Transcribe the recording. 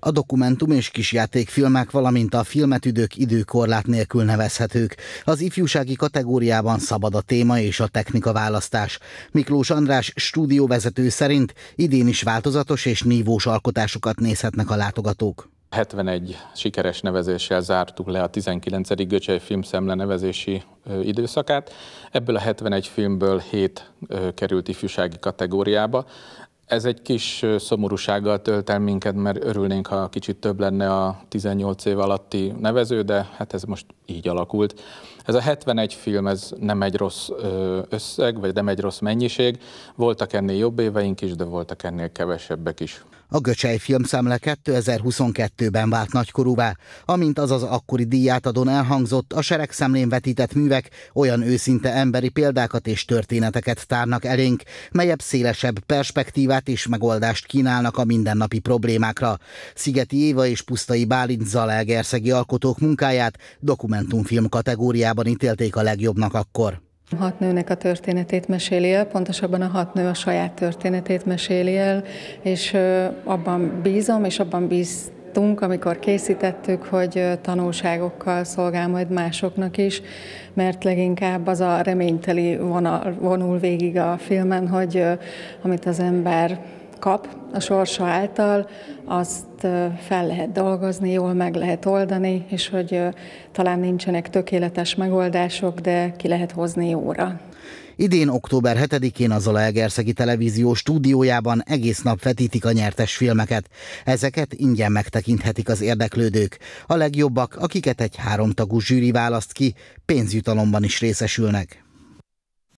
A dokumentum és kisjátékfilmek, valamint a filmetüdők időkorlát nélkül nevezhetők. Az ifjúsági kategóriában szabad a téma és a technika választás. Miklós András stúdióvezető szerint idén is változatos és nívós alkotásokat nézhetnek a látogatók. 71 sikeres nevezéssel zártuk le a 19. Göcsei Filmszemle nevezési időszakát. Ebből a 71 filmből 7 került ifjúsági kategóriába. Ez egy kis szomorúsággal tölt el minket, mert örülnénk, ha kicsit több lenne a 18 év alatti nevező, de hát ez most így alakult. Ez a 71 film, ez nem egy rossz összeg, vagy nem egy rossz mennyiség. Voltak ennél jobb éveink is, de voltak ennél kevesebbek is. A Göcsej filmszemle 2022-ben vált nagykorúvá, amint az az akkori díjátadón elhangzott, a szemlén vetített művek olyan őszinte emberi példákat és történeteket tárnak elénk, melyek szélesebb perspektívát és megoldást kínálnak a mindennapi problémákra. Szigeti Éva és Pusztai Bálint Zalaegerszegi alkotók munkáját dokumentálják dokumentumfilm kategóriában ítélték a legjobbnak akkor. Hat nőnek a történetét meséli el, pontosabban a hat nő a saját történetét meséli el, és abban bízom, és abban bíz amikor készítettük, hogy tanulságokkal szolgál majd másoknak is, mert leginkább az a reményteli vonal, vonul végig a filmen, hogy amit az ember kap a sorsa által, azt fel lehet dolgozni, jól meg lehet oldani, és hogy talán nincsenek tökéletes megoldások, de ki lehet hozni jóra. Idén október 7-én a Zalaegerszegi Televízió stúdiójában egész nap vetítik a nyertes filmeket. Ezeket ingyen megtekinthetik az érdeklődők. A legjobbak, akiket egy háromtagú zsűri választ ki, pénzjutalomban is részesülnek.